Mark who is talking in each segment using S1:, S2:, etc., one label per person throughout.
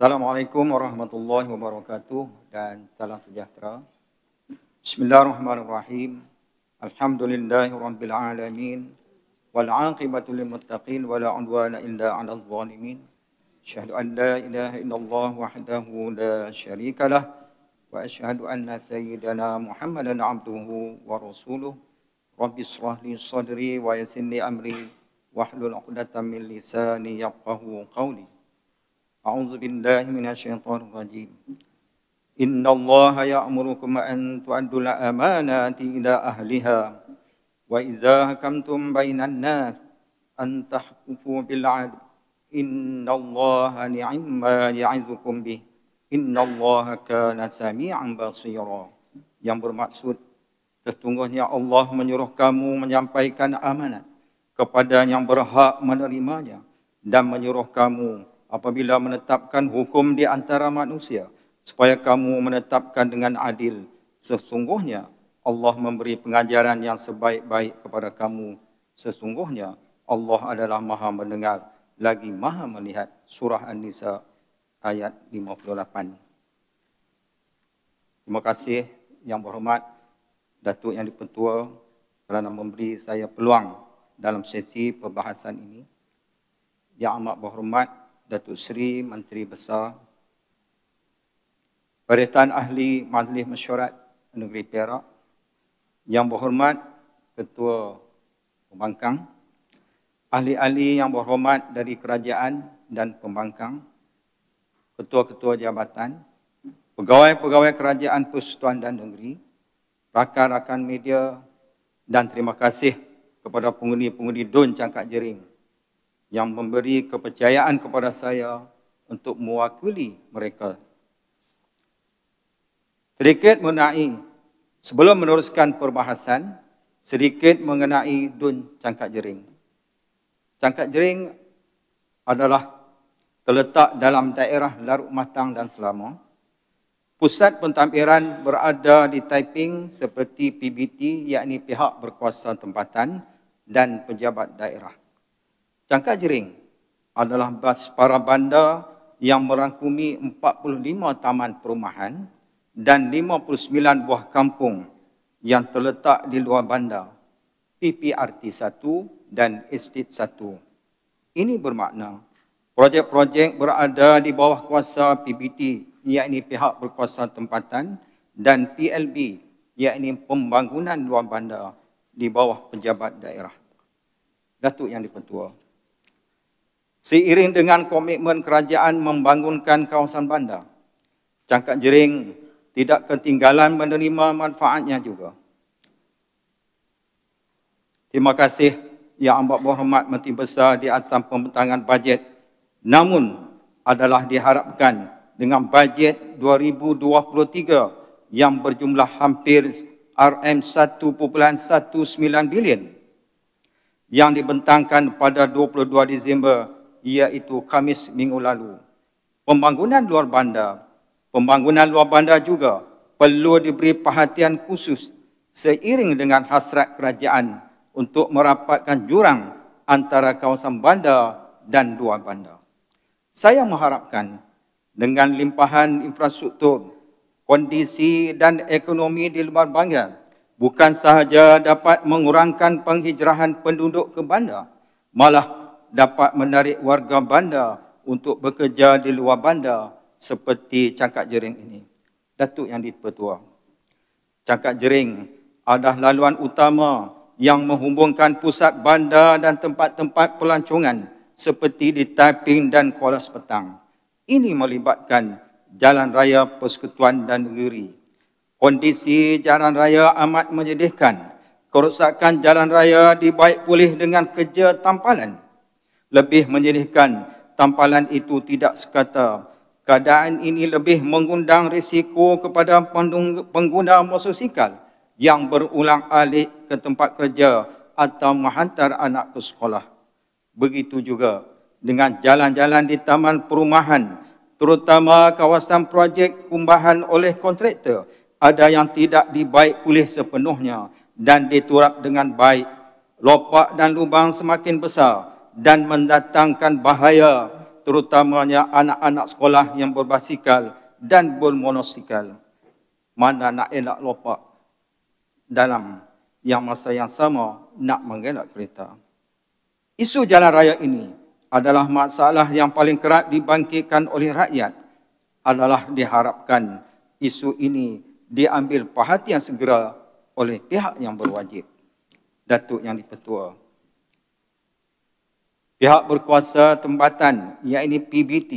S1: Assalamualaikum warahmatullahi wabarakatuh dan salam sejahtera. Bismillahirrahmanirrahim. Alhamdulillahirrahmanirrahim. Wal'aqibatu lil-muttaqin wa la'udwana illa ala zalimin. Asyadu an la ilaha illallah wahdahu la syarika lah. Wa asyhadu anna sayyidana muhammadan abduhu wa rasuluh. Rabbi srahli sadri wa yasinni amri. Wahlul uqdatan min lisani yabqahu qawli. أعوذ بالله من الشيطان الرجيم إن الله يأمركم أن تؤدوا الأمانات إلى أهلها وإذا حكمتم بين الناس أن تحكموا بالعدل إن الله نعم ما يعظكم به إن الله كان سميعا بصيرا yang bermaksud sesungguhnya Allah menyuruh kamu menyampaikan amanat kepada yang berhak menerimanya dan menyuruh kamu apabila menetapkan hukum di antara manusia supaya kamu menetapkan dengan adil sesungguhnya Allah memberi pengajaran yang sebaik-baik kepada kamu sesungguhnya Allah adalah Maha mendengar lagi Maha melihat surah An-Nisa ayat 58 Terima kasih yang berhormat Datuk Yang Dipertua kerana memberi saya peluang dalam sesi perbahasan ini. Yang amat berhormat Datuk Seri Menteri Besar, Perhatian Ahli Majlis Mesyuarat Negeri Perak, Yang Berhormat Ketua Pembangkang, Ahli-ahli yang berhormat dari kerajaan dan pembangkang, Ketua-ketua jabatan, pegawai-pegawai kerajaan persekutuan dan negeri, rakan-rakan media dan terima kasih kepada pengundi-pengundi Don Cangkak Jering yang memberi kepercayaan kepada saya untuk mewakili mereka. Sedikit mengenai sebelum meneruskan perbahasan, sedikit mengenai dun cangkak jering. Cangkak jering adalah terletak dalam daerah Larut Matang dan Selama. Pusat pentampiran berada di Taiping seperti PBT iaitu pihak berkuasa tempatan dan pejabat daerah. Cangkar jering adalah bas para bandar yang merangkumi 45 taman perumahan dan 59 buah kampung yang terletak di luar bandar, PPRT 1 dan Estate 1. Ini bermakna projek-projek berada di bawah kuasa PBT iaitu pihak berkuasa tempatan dan PLB iaitu pembangunan luar bandar di bawah pejabat daerah. Datuk Yang di-Pertua, seiring dengan komitmen kerajaan membangunkan kawasan bandar. Cangkak jering tidak ketinggalan menerima manfaatnya juga. Terima kasih Yang Amat Berhormat Menteri Besar di atas pembentangan bajet. Namun adalah diharapkan dengan bajet 2023 yang berjumlah hampir RM1.19 bilion yang dibentangkan pada 22 Disember 2023 iaitu Kamis minggu lalu. Pembangunan luar bandar, pembangunan luar bandar juga perlu diberi perhatian khusus seiring dengan hasrat kerajaan untuk merapatkan jurang antara kawasan bandar dan luar bandar. Saya mengharapkan dengan limpahan infrastruktur, kondisi dan ekonomi di luar bandar bukan sahaja dapat mengurangkan penghijrahan penduduk ke bandar, malah dapat menarik warga bandar untuk bekerja di luar bandar seperti cangkak jering ini. Datuk Yang Dipertua. Cangkak jering adalah laluan utama yang menghubungkan pusat bandar dan tempat-tempat pelancongan seperti di Taiping dan Kuala Sepetang. Ini melibatkan jalan raya persekutuan dan negeri. Kondisi jalan raya amat menyedihkan. Kerosakan jalan raya dibaik pulih dengan kerja tampalan lebih menjadikan tampalan itu tidak sekata. Keadaan ini lebih mengundang risiko kepada pengguna motosikal yang berulang alik ke tempat kerja atau menghantar anak ke sekolah. Begitu juga dengan jalan-jalan di taman perumahan, terutama kawasan projek kumbahan oleh kontraktor, ada yang tidak dibaik pulih sepenuhnya dan diturap dengan baik. Lopak dan lubang semakin besar dan mendatangkan bahaya terutamanya anak-anak sekolah yang berbasikal dan bermonosikal. Mana nak elak lopak dalam yang masa yang sama nak mengelak kereta. Isu jalan raya ini adalah masalah yang paling kerap dibangkitkan oleh rakyat adalah diharapkan isu ini diambil perhatian segera oleh pihak yang berwajib. Datuk Yang di pihak berkuasa tempatan iaitu PBT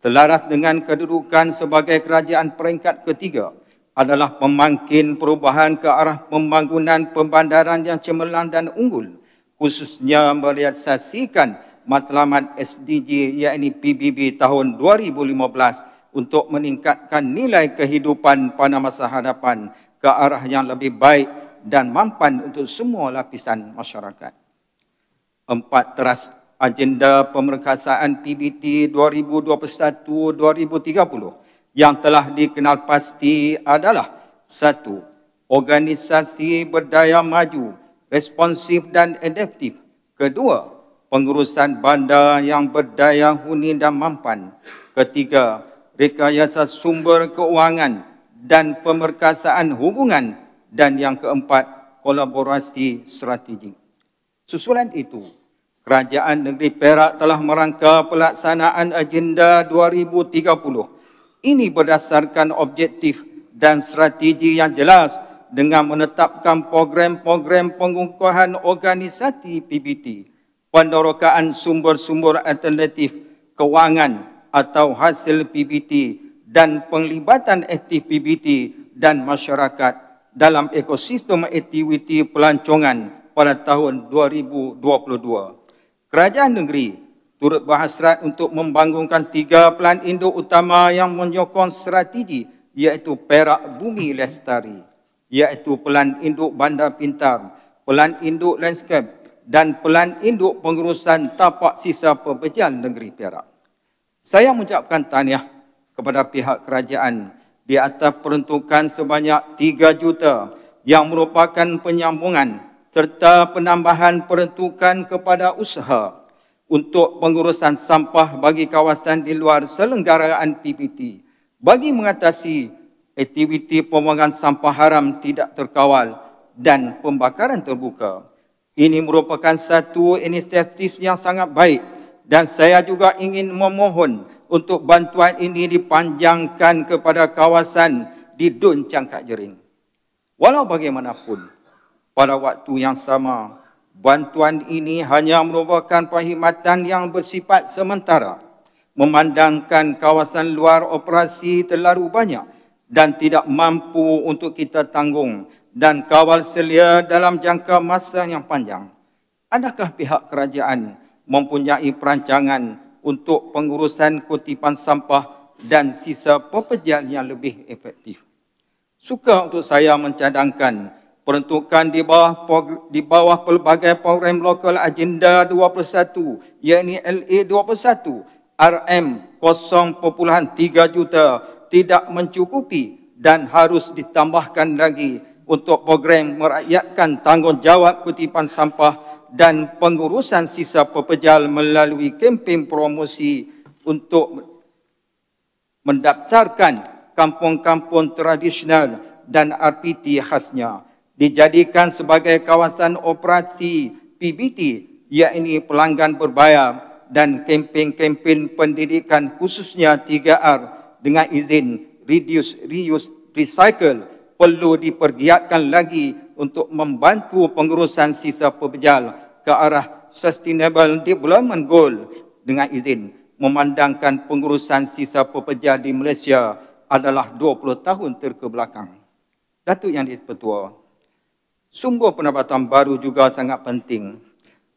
S1: selaras dengan kedudukan sebagai kerajaan peringkat ketiga adalah memangkin perubahan ke arah pembangunan pembandaran yang cemerlang dan unggul khususnya merealisasikan matlamat SDG iaitu PBB tahun 2015 untuk meningkatkan nilai kehidupan pada masa hadapan ke arah yang lebih baik dan mampan untuk semua lapisan masyarakat. Empat teras agenda pemerkasaan PBT 2021-2030 yang telah dikenal pasti adalah satu organisasi berdaya maju, responsif dan adaptif. Kedua, pengurusan bandar yang berdaya huni dan mampan. Ketiga, rekayasa sumber keuangan dan pemerkasaan hubungan. Dan yang keempat, kolaborasi strategik. Susulan itu, Kerajaan Negeri Perak telah merangka pelaksanaan agenda 2030. Ini berdasarkan objektif dan strategi yang jelas dengan menetapkan program-program pengukuhan organisasi PBT, penerokaan sumber-sumber alternatif kewangan atau hasil PBT dan penglibatan aktif PBT dan masyarakat dalam ekosistem aktiviti pelancongan pada tahun 2022. Kerajaan negeri turut berhasrat untuk membangunkan tiga pelan induk utama yang menyokong strategi iaitu Perak Bumi Lestari, iaitu Pelan Induk Bandar Pintar, Pelan Induk Landscape dan Pelan Induk Pengurusan Tapak Sisa pepejal Negeri Perak. Saya mengucapkan tahniah kepada pihak kerajaan di atas peruntukan sebanyak 3 juta yang merupakan penyambungan serta penambahan peruntukan kepada usaha untuk pengurusan sampah bagi kawasan di luar selenggaraan PPT bagi mengatasi aktiviti pembuangan sampah haram tidak terkawal dan pembakaran terbuka. Ini merupakan satu inisiatif yang sangat baik dan saya juga ingin memohon untuk bantuan ini dipanjangkan kepada kawasan di Dun Cangkak Jering. Walau bagaimanapun, pada waktu yang sama. Bantuan ini hanya merupakan perkhidmatan yang bersifat sementara. Memandangkan kawasan luar operasi terlalu banyak dan tidak mampu untuk kita tanggung dan kawal selia dalam jangka masa yang panjang. Adakah pihak kerajaan mempunyai perancangan untuk pengurusan kutipan sampah dan sisa pepejal yang lebih efektif? Suka untuk saya mencadangkan peruntukan di bawah di bawah pelbagai program lokal agenda 21 yakni LA 21 RM 0.3 juta tidak mencukupi dan harus ditambahkan lagi untuk program merakyatkan tanggungjawab kutipan sampah dan pengurusan sisa pepejal melalui kempen promosi untuk mendaftarkan kampung-kampung tradisional dan RPT khasnya dijadikan sebagai kawasan operasi PBT iaitu pelanggan berbayar dan kempen-kempen pendidikan khususnya 3R dengan izin reduce, reuse, recycle perlu dipergiatkan lagi untuk membantu pengurusan sisa pebejal ke arah sustainable development goal dengan izin memandangkan pengurusan sisa pepejal di Malaysia adalah 20 tahun terkebelakang. Datuk Yang Dipertua, Sumber pendapatan baru juga sangat penting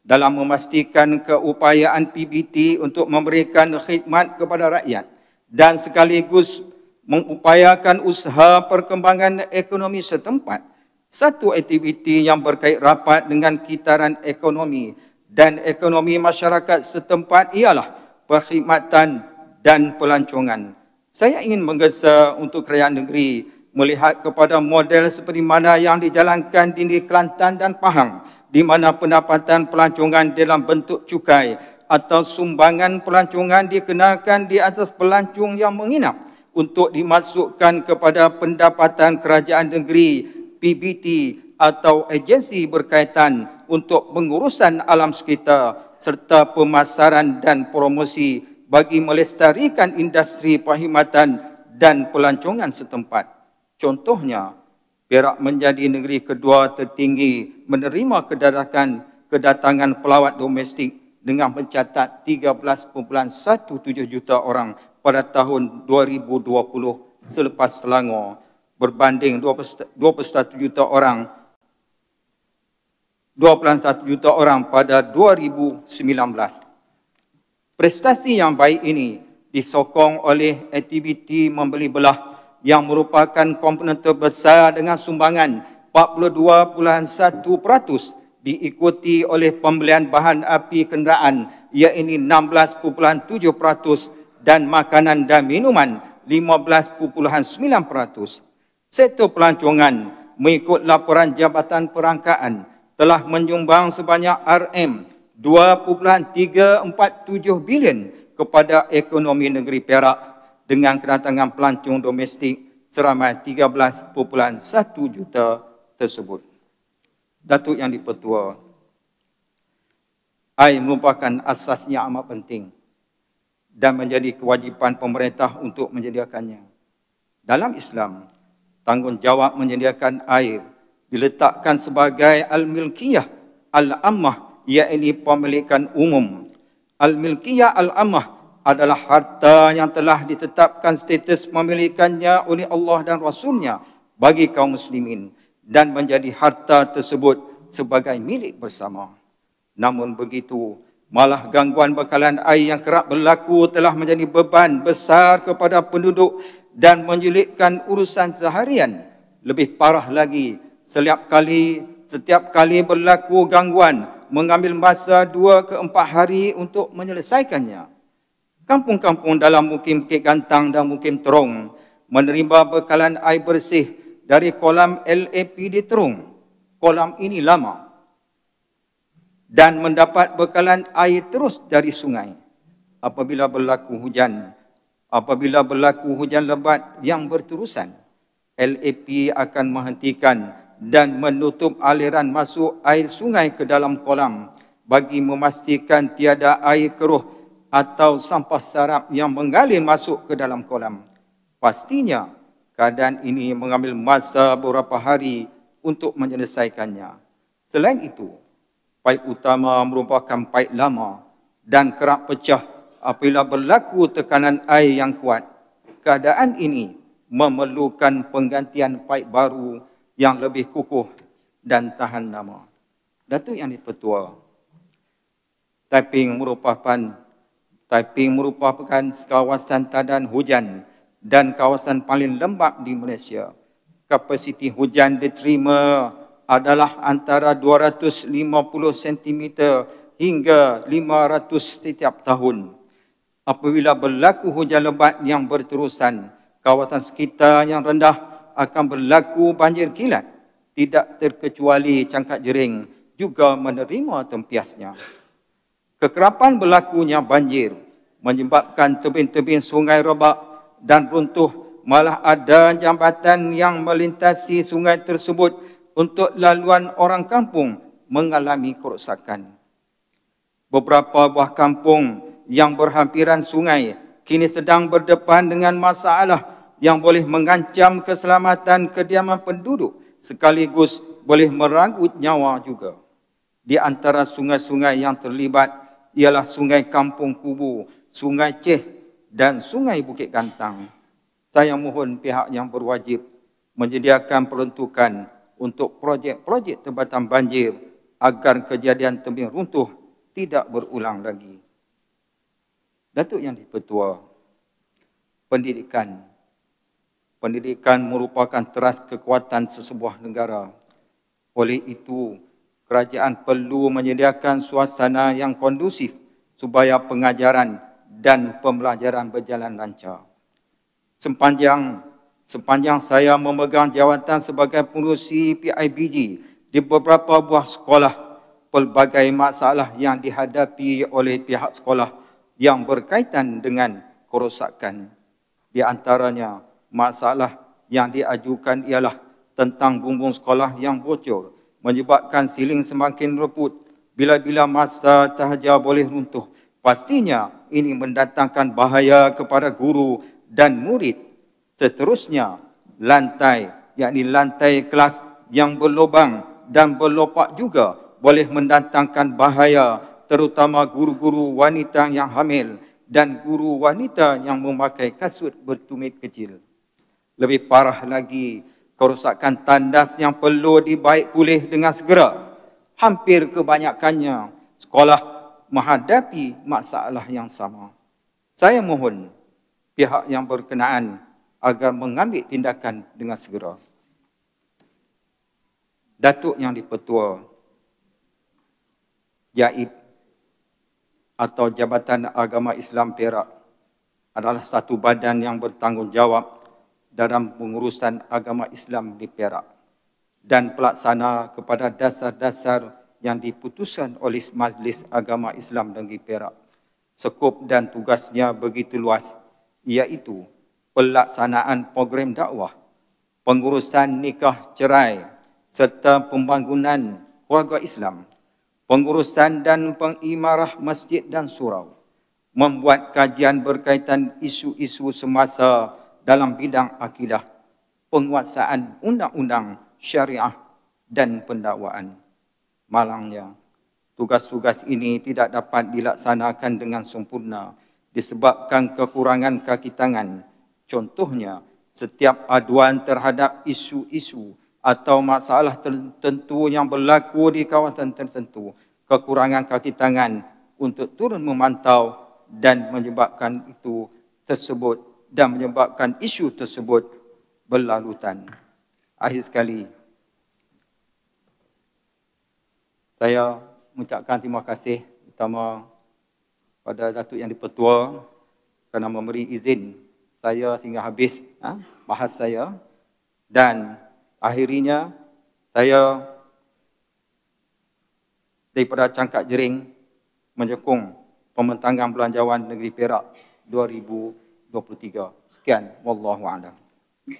S1: dalam memastikan keupayaan PBT untuk memberikan khidmat kepada rakyat dan sekaligus mengupayakan usaha perkembangan ekonomi setempat. Satu aktiviti yang berkait rapat dengan kitaran ekonomi dan ekonomi masyarakat setempat ialah perkhidmatan dan pelancongan. Saya ingin menggesa untuk kerajaan negeri melihat kepada model seperti mana yang dijalankan di negeri Kelantan dan Pahang di mana pendapatan pelancongan dalam bentuk cukai atau sumbangan pelancongan dikenakan di atas pelancong yang menginap untuk dimasukkan kepada pendapatan kerajaan negeri PBT atau agensi berkaitan untuk pengurusan alam sekitar serta pemasaran dan promosi bagi melestarikan industri perkhidmatan dan pelancongan setempat. Contohnya, Perak menjadi negeri kedua tertinggi menerima kedatangan kedatangan pelawat domestik dengan mencatat 13.17 juta orang pada tahun 2020 selepas Selangor berbanding 21 juta orang 21 juta orang pada 2019. Prestasi yang baik ini disokong oleh aktiviti membeli belah yang merupakan komponen terbesar dengan sumbangan 42.1% diikuti oleh pembelian bahan api kenderaan iaitu 16.7% dan makanan dan minuman 15.9%. Sektor pelancongan mengikut laporan Jabatan Perangkaan telah menyumbang sebanyak RM 2.347 bilion kepada ekonomi negeri Perak dengan kedatangan pelancong domestik seramai 13.1 juta tersebut. Datuk Yang Dipertua, air merupakan asas yang amat penting dan menjadi kewajipan pemerintah untuk menyediakannya. Dalam Islam, tanggungjawab menyediakan air diletakkan sebagai al-milkiyah al-ammah iaitu pemilikan umum. Al-milkiyah al-ammah adalah harta yang telah ditetapkan status memilikannya oleh Allah dan Rasulnya bagi kaum muslimin dan menjadi harta tersebut sebagai milik bersama. Namun begitu, malah gangguan bekalan air yang kerap berlaku telah menjadi beban besar kepada penduduk dan menyulitkan urusan seharian. Lebih parah lagi, setiap kali setiap kali berlaku gangguan mengambil masa dua ke 4 hari untuk menyelesaikannya kampung-kampung dalam mukim Bukit Gantang dan mukim Terung menerima bekalan air bersih dari kolam LAP di Terung. Kolam ini lama dan mendapat bekalan air terus dari sungai apabila berlaku hujan. Apabila berlaku hujan lebat yang berterusan, LAP akan menghentikan dan menutup aliran masuk air sungai ke dalam kolam bagi memastikan tiada air keruh atau sampah sarap yang mengalir masuk ke dalam kolam. Pastinya keadaan ini mengambil masa beberapa hari untuk menyelesaikannya. Selain itu, paip utama merupakan paip lama dan kerap pecah apabila berlaku tekanan air yang kuat. Keadaan ini memerlukan penggantian paip baru yang lebih kukuh dan tahan lama. Datuk Yang Dipertua, Taiping merupakan Taiping merupakan kawasan tadan hujan dan kawasan paling lembap di Malaysia. Kapasiti hujan diterima adalah antara 250 cm hingga 500 setiap tahun. Apabila berlaku hujan lebat yang berterusan, kawasan sekitar yang rendah akan berlaku banjir kilat. Tidak terkecuali cangkak jering juga menerima tempiasnya. Kekerapan berlakunya banjir menyebabkan tebing-tebing sungai robak dan runtuh malah ada jambatan yang melintasi sungai tersebut untuk laluan orang kampung mengalami kerosakan. Beberapa buah kampung yang berhampiran sungai kini sedang berdepan dengan masalah yang boleh mengancam keselamatan kediaman penduduk sekaligus boleh meragut nyawa juga. Di antara sungai-sungai yang terlibat, ialah Sungai Kampung Kubu, Sungai Ceh dan Sungai Bukit Gantang. Saya mohon pihak yang berwajib menyediakan peruntukan untuk projek-projek tebatan banjir agar kejadian tebing runtuh tidak berulang lagi. Datuk Yang Dipertua, pendidikan. Pendidikan merupakan teras kekuatan sesebuah negara. Oleh itu, kerajaan perlu menyediakan suasana yang kondusif supaya pengajaran dan pembelajaran berjalan lancar. Sepanjang sepanjang saya memegang jawatan sebagai pengurusi PIBG di beberapa buah sekolah, pelbagai masalah yang dihadapi oleh pihak sekolah yang berkaitan dengan kerosakan. Di antaranya masalah yang diajukan ialah tentang bumbung sekolah yang bocor menyebabkan siling semakin reput. Bila-bila masa tahajah boleh runtuh. Pastinya ini mendatangkan bahaya kepada guru dan murid. Seterusnya, lantai, yakni lantai kelas yang berlubang dan berlopak juga boleh mendatangkan bahaya terutama guru-guru wanita yang hamil dan guru wanita yang memakai kasut bertumit kecil. Lebih parah lagi, kerosakan tandas yang perlu dibaik pulih dengan segera. Hampir kebanyakannya sekolah menghadapi masalah yang sama. Saya mohon pihak yang berkenaan agar mengambil tindakan dengan segera. Datuk yang dipetua Jaib atau Jabatan Agama Islam Perak adalah satu badan yang bertanggungjawab dalam pengurusan agama Islam di Perak dan pelaksana kepada dasar-dasar yang diputuskan oleh Majlis Agama Islam Negeri Perak. Sekup dan tugasnya begitu luas iaitu pelaksanaan program dakwah, pengurusan nikah cerai serta pembangunan keluarga Islam, pengurusan dan pengimarah masjid dan surau, membuat kajian berkaitan isu-isu semasa dalam bidang akidah, penguasaan undang-undang syariah dan pendakwaan. Malangnya, tugas-tugas ini tidak dapat dilaksanakan dengan sempurna disebabkan kekurangan kaki tangan. Contohnya, setiap aduan terhadap isu-isu atau masalah tertentu yang berlaku di kawasan tertentu, kekurangan kaki tangan untuk turun memantau dan menyebabkan itu tersebut dan menyebabkan isu tersebut berlalutan. Akhir sekali, saya mengucapkan terima kasih utama pada Datuk Yang Dipertua kerana memberi izin saya sehingga habis ha, bahas saya dan akhirnya saya daripada cangkak jering menyokong pembentangan belanjawan negeri Perak 23. Sekian, wallahu a'lam.